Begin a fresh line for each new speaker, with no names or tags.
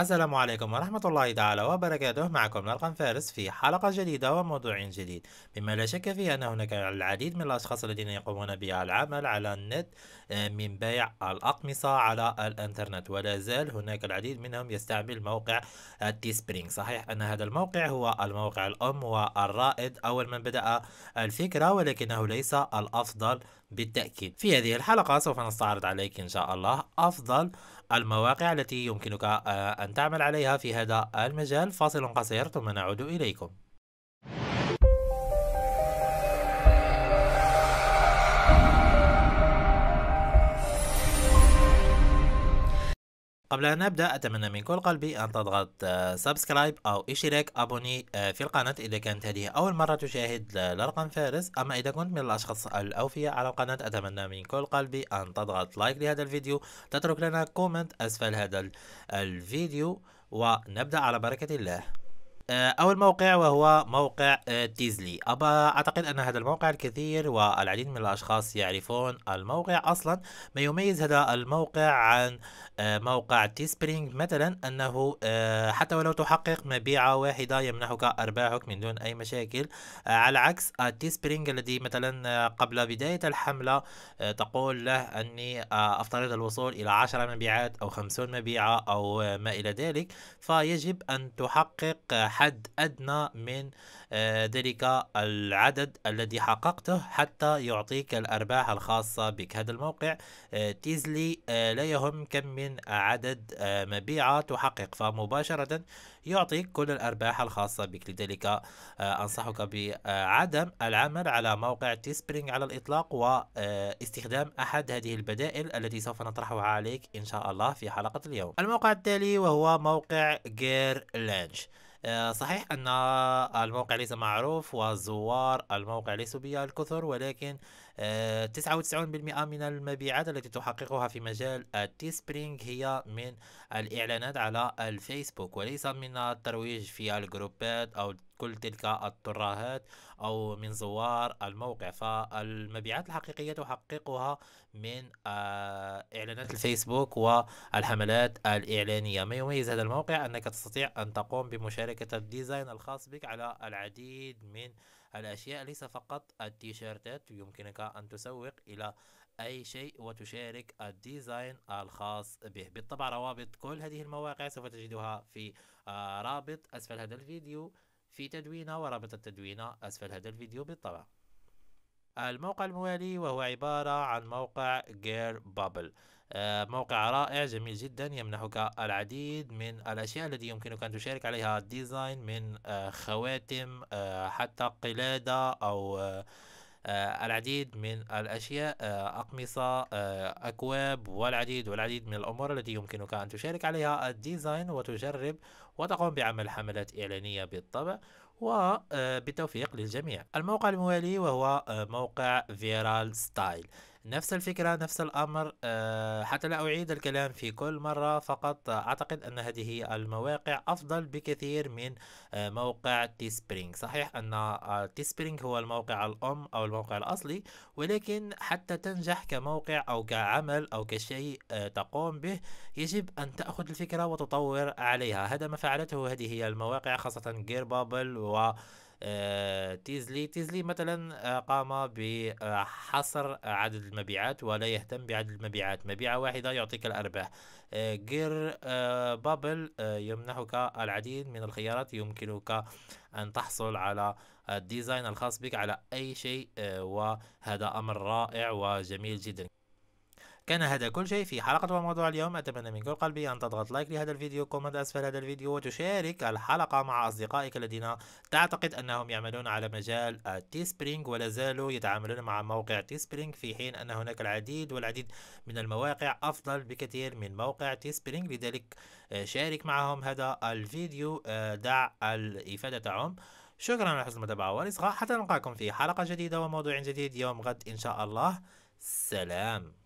السلام عليكم ورحمة الله تعالى وبركاته معكم نلقن فارس في حلقة جديدة وموضوع جديد مما لا شك فيه أن هناك العديد من الأشخاص الذين يقومون بالعمل على النت آه، من بيع الأقمصة على الإنترنت ولا زال هناك العديد منهم يستعمل موقع سبرينغ صحيح أن هذا الموقع هو الموقع الأم والرائد أول من بدأ الفكرة ولكنه ليس الأفضل بالتأكيد في هذه الحلقة سوف نستعرض عليك إن شاء الله أفضل المواقع التي يمكنك آه، أن تعمل عليها في هذا المجال فاصل قصير ثم نعود إليكم قبل أن نبدأ أتمنى من كل قلبي أن تضغط سبسكرايب آه، أو اشتراك أبوني آه، في القناة إذا كانت هذه أول مرة تشاهد الرقم فارس أما إذا كنت من الأشخاص الأوفياء على القناة أتمنى من كل قلبي أن تضغط لايك لهذا الفيديو تترك لنا كومنت أسفل هذا الفيديو ونبدأ على بركة الله آه، أول موقع وهو موقع تيزلي آه، أبا أعتقد أن هذا الموقع الكثير والعديد من الأشخاص يعرفون الموقع أصلا ما يميز هذا الموقع عن آه، موقع تيسبرينج مثلا أنه حتى ولو تحقق مبيعة واحدة يمنحك أرباحك من دون أي مشاكل على عكس تيسبرينج الذي مثلا قبل بداية الحملة تقول له أني أفترض الوصول إلى 10 مبيعات أو 50 مبيعة أو ما إلى ذلك فيجب أن تحقق حد أدنى من آه، ذلك العدد الذي حققته حتى يعطيك الأرباح الخاصة بك هذا الموقع آه، تيزلي آه، لا يهم كم من عدد مبيعة تحقق فمباشرة يعطيك كل الأرباح الخاصة بك لذلك أنصحك بعدم العمل على موقع تيسبرينج على الإطلاق واستخدام أحد هذه البدائل التي سوف نطرحها عليك إن شاء الله في حلقة اليوم الموقع التالي وهو موقع جير لانش آه، صحيح أن الموقع ليس معروف والزوار الموقع ليسوا بها الكثر ولكن 99% آه، من المبيعات التي تحققها في مجال التيسبرينج هي من الإعلانات على الفيسبوك وليس من الترويج في الجروبات أو كل تلك الترهات أو من زوار الموقع فالمبيعات الحقيقية تحققها من آه، إعلانات الفيسبوك والحملات الإعلانية ما يميز هذا الموقع أنك تستطيع أن تقوم بمشاركة الديزاين الخاص بك على العديد من الأشياء ليس فقط التيشيرتات يمكنك أن تسوق إلى أي شيء وتشارك الديزاين الخاص به بالطبع روابط كل هذه المواقع سوف تجدها في آه، رابط أسفل هذا الفيديو في تدوينه ورابط التدوينة أسفل هذا الفيديو بالطبع الموقع الموالي وهو عبارة عن موقع جير بابل آه، موقع رائع جميل جدا يمنحك العديد من الأشياء التي يمكنك أن تشارك عليها الديزاين من آه، خواتم آه، حتى قلادة أو العديد من الأشياء أقمصة أكواب والعديد والعديد من الأمور التي يمكنك أن تشارك عليها الديزاين وتجرب وتقوم بعمل حملات إعلانية بالطبع وبالتوفيق آه، للجميع الموقع الموالي وهو آه، موقع فيرال ستايل نفس الفكرة نفس الأمر آه، حتى لا أعيد الكلام في كل مرة فقط أعتقد أن هذه المواقع أفضل بكثير من آه، موقع موقع سبرينج صحيح أن تي آه، سبرينج هو الموقع الأم أو الموقع الأصلي ولكن حتى تنجح كموقع أو كعمل أو كشيء تقوم به يجب أن تأخذ الفكرة وتطور عليها هذا ما فعلته هذه المواقع خاصة جير بابل و آه، تيزلي تيزلي مثلا آه، قام بحصر آه، عدد المبيعات ولا يهتم بعدد المبيعات مبيعة واحدة يعطيك الأرباح غير بابل يمنحك العديد من الخيارات يمكنك أن تحصل على الديزاين الخاص بك على أي شيء وهذا أمر رائع وجميل جدا كان هذا كل شيء في حلقة وموضوع اليوم أتمنى من كل قلبي أن تضغط لايك لهذا الفيديو كومنت أسفل هذا الفيديو وتشارك الحلقة مع أصدقائك الذين تعتقد أنهم يعملون على مجال تي سبرينج ولا زالوا يتعاملون مع موقع تي سبرينج في حين أن هناك العديد والعديد من المواقع أفضل بكثير من موقع تي سبرينج لذلك آه، شارك معهم هذا الفيديو آه، دع الإفادة عم شكرا على حسن المتابعة والإصغاء حتى نلقاكم في حلقة جديدة وموضوع جديد يوم غد إن شاء الله سلام